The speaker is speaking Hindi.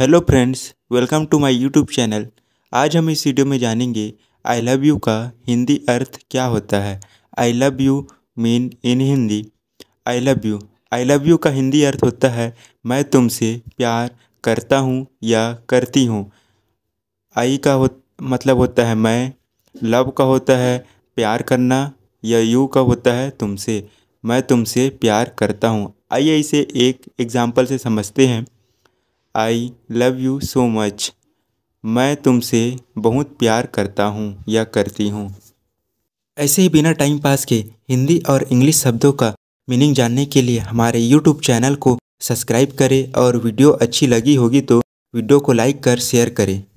hello friends welcome to my YouTube channel आज हम इस वीडियो में जानेंगे आई लव यू का हिंदी अर्थ क्या होता है I love you mean in Hindi I love you I love you का हिंदी अर्थ होता है मैं तुमसे प्यार करता हूँ या करती हूँ आई का हो मतलब होता है मैं लव का होता है प्यार करना या यू का होता है तुमसे मैं तुमसे प्यार करता हूँ आइए इसे एक एग्ज़ाम्पल से समझते हैं I love you so much मैं तुमसे बहुत प्यार करता हूँ या करती हूँ ऐसे ही बिना टाइम पास के हिंदी और इंग्लिश शब्दों का मीनिंग जानने के लिए हमारे यूट्यूब चैनल को सब्सक्राइब करें और वीडियो अच्छी लगी होगी तो वीडियो को लाइक कर शेयर करें